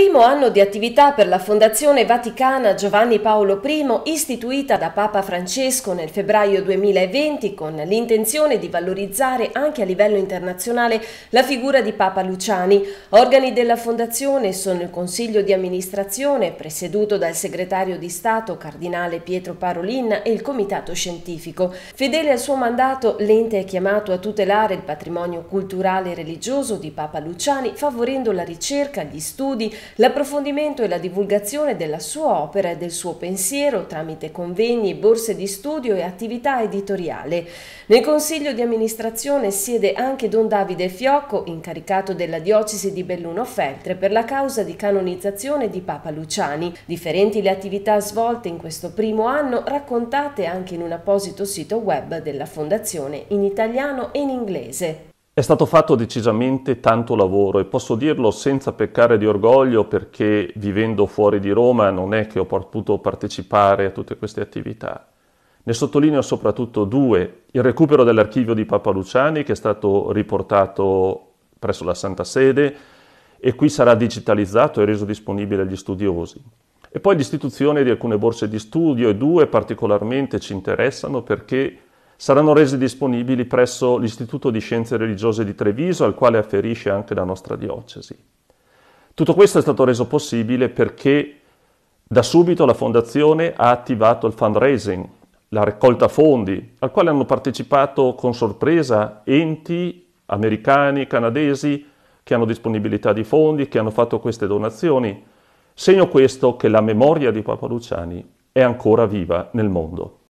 Primo anno di attività per la Fondazione Vaticana Giovanni Paolo I, istituita da Papa Francesco nel febbraio 2020 con l'intenzione di valorizzare anche a livello internazionale la figura di Papa Luciani. Organi della Fondazione sono il Consiglio di amministrazione, presieduto dal segretario di Stato Cardinale Pietro Parolin, e il Comitato Scientifico. Fedele al suo mandato, l'ente è chiamato a tutelare il patrimonio culturale e religioso di Papa Luciani, favorendo la ricerca, gli studi, L'approfondimento e la divulgazione della sua opera e del suo pensiero tramite convegni, borse di studio e attività editoriale. Nel Consiglio di amministrazione siede anche Don Davide Fiocco, incaricato della diocesi di Belluno Feltre per la causa di canonizzazione di Papa Luciani. Differenti le attività svolte in questo primo anno raccontate anche in un apposito sito web della Fondazione in italiano e in inglese. È stato fatto decisamente tanto lavoro e posso dirlo senza peccare di orgoglio perché vivendo fuori di Roma non è che ho potuto partecipare a tutte queste attività. Ne sottolineo soprattutto due, il recupero dell'archivio di Papa Luciani che è stato riportato presso la Santa Sede e qui sarà digitalizzato e reso disponibile agli studiosi. E poi l'istituzione di alcune borse di studio e due particolarmente ci interessano perché saranno rese disponibili presso l'Istituto di Scienze Religiose di Treviso, al quale afferisce anche la nostra diocesi. Tutto questo è stato reso possibile perché da subito la Fondazione ha attivato il fundraising, la raccolta fondi, al quale hanno partecipato con sorpresa enti americani, canadesi, che hanno disponibilità di fondi, che hanno fatto queste donazioni. Segno questo che la memoria di Papa Luciani è ancora viva nel mondo.